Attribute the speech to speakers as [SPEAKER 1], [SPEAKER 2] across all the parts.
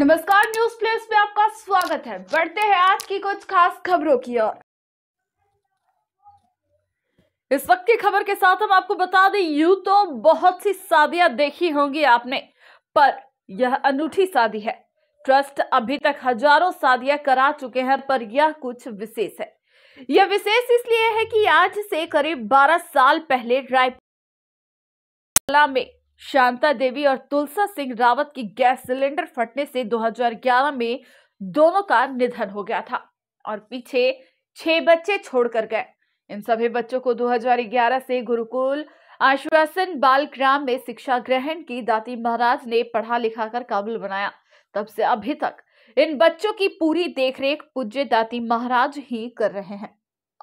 [SPEAKER 1] नमस्कार news place में आपका स्वागत है बढ़ते हैं आज की कुछ खास खबरों की ओर इस वक्त की खबर के साथ हम आपको बता दें यू तो बहुत सी शादियां देखी होंगी आपने पर यह अनूठी शादी है ट्रस्ट अभी तक हजारों शादियां करा चुके हैं पर यह कुछ विशेष है यह विशेष इसलिए है कि आज से करीब 12 साल पहले रायपुर में शांता देवी और तुलसा सिंह रावत की गैस सिलेंडर फटने से 2011 में दोनों का निधन हो गया था और पीछे छह बच्चे छोड़कर गए इन सभी बच्चों को 2011 से गुरुकुल आश्वासन बाल ग्राम में शिक्षा ग्रहण की दाती महाराज ने पढ़ा लिखा कर काबुल बनाया तब से अभी तक इन बच्चों की पूरी देखरेख पूज्य दाती महाराज ही कर रहे हैं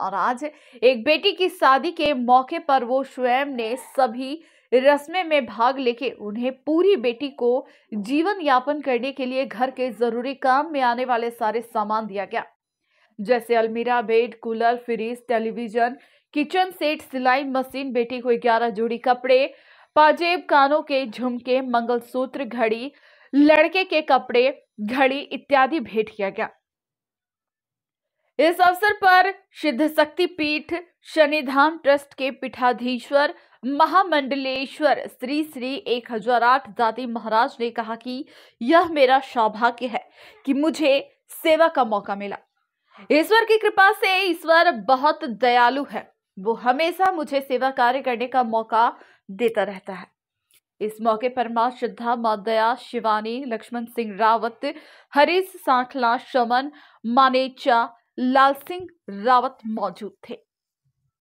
[SPEAKER 1] और आज एक बेटी की शादी के मौके पर वो स्वयं ने सभी रस्में में भाग लेके उन्हें पूरी बेटी को जीवन यापन करने के लिए घर के जरूरी काम में आने वाले सारे सामान दिया गया जैसे अलमीरा bed cooler fridge television kitchen set सिलाई मशीन बेटी को ग्यारह जोड़ी कपड़े पाजेब कानों के झुमके मंगलसूत्र घड़ी लड़के के कपड़े घड़ी इत्यादि भेंट किया गया इस अवसर पर सिद्ध शक्ति पीठ शनिधाम ट्रस्ट के पीठाधीश्वर महामंडलेश्वर श्री श्री एक हजार आठ दादी महाराज ने कहा कि यह मेरा सौभाग्य है कि मुझे सेवा का मौका मिला ईश्वर की कृपा से ईश्वर बहुत दयालु है वो हमेशा मुझे सेवा कार्य करने का मौका देता रहता है इस मौके पर मां श्रद्धा मां दया शिवानी लक्ष्मण सिंह रावत हरीश सांखला शमन मानेचा लाल सिंह रावत मौजूद थे